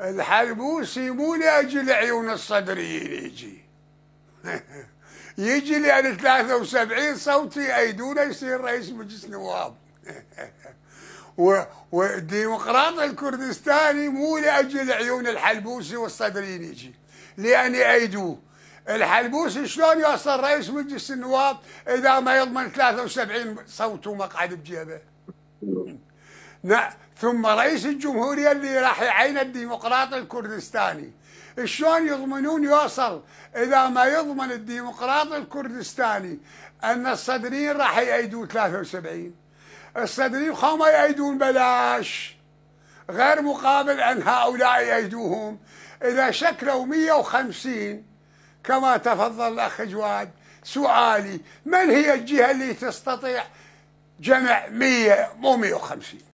الحلبوسي مو لأجل عيون الصدريين يجي يجي لأن 73 صوت يأيدونه يصير رئيس مجلس نواب والديمقراط الكردستاني مو لأجل عيون الحلبوسي والصدريين يجي لأن يأيدوه الحلبوسي شلون يوصل رئيس مجلس النواب إذا ما يضمن 73 صوت ومقعد بجيبه ثم رئيس الجمهورية اللي راح يعين الديمقراط الكردستاني شلون يضمنون يوصل إذا ما يضمن الديمقراط الكردستاني أن الصدرين راح يأيدون 73 الصدرين ما يأيدون بلاش غير مقابل أن هؤلاء يأيدوهم إذا شكلوا 150 كما تفضل الأخ جواد سؤالي من هي الجهة اللي تستطيع جمع 100 مو 150